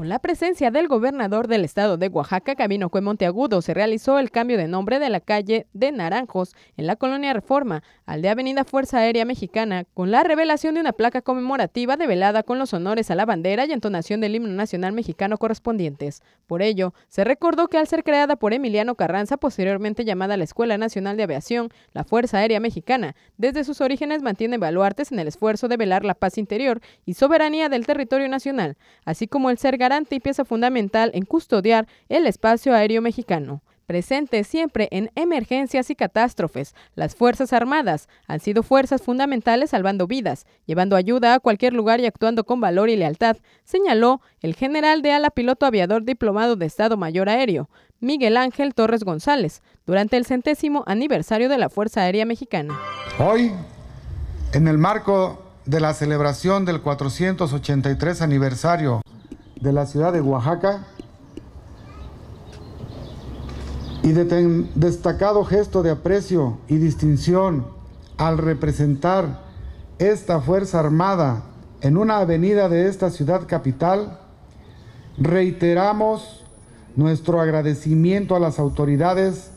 Con la presencia del gobernador del estado de Oaxaca, Camino Cue Monteagudo, se realizó el cambio de nombre de la calle de Naranjos en la colonia Reforma al de Avenida Fuerza Aérea Mexicana, con la revelación de una placa conmemorativa develada con los honores a la bandera y entonación del himno nacional mexicano correspondientes. Por ello, se recordó que al ser creada por Emiliano Carranza, posteriormente llamada la Escuela Nacional de Aviación, la Fuerza Aérea Mexicana, desde sus orígenes mantiene baluartes en el esfuerzo de velar la paz interior y soberanía del territorio nacional, así como el ser y pieza fundamental en custodiar el espacio aéreo mexicano. Presente siempre en emergencias y catástrofes, las Fuerzas Armadas han sido fuerzas fundamentales salvando vidas, llevando ayuda a cualquier lugar y actuando con valor y lealtad, señaló el general de ala piloto aviador diplomado de Estado Mayor Aéreo, Miguel Ángel Torres González, durante el centésimo aniversario de la Fuerza Aérea Mexicana. Hoy, en el marco de la celebración del 483 aniversario de la ciudad de Oaxaca y de destacado gesto de aprecio y distinción al representar esta Fuerza Armada en una avenida de esta ciudad capital, reiteramos nuestro agradecimiento a las autoridades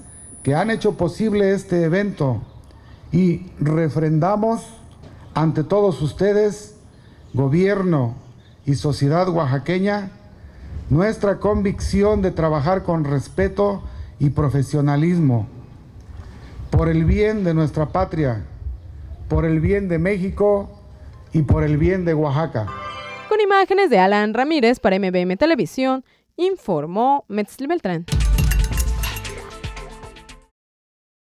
que han hecho posible este evento y refrendamos ante todos ustedes, gobierno, y sociedad oaxaqueña, nuestra convicción de trabajar con respeto y profesionalismo por el bien de nuestra patria, por el bien de México y por el bien de Oaxaca. Con imágenes de Alan Ramírez para MBM Televisión, informó Metzli Beltrán.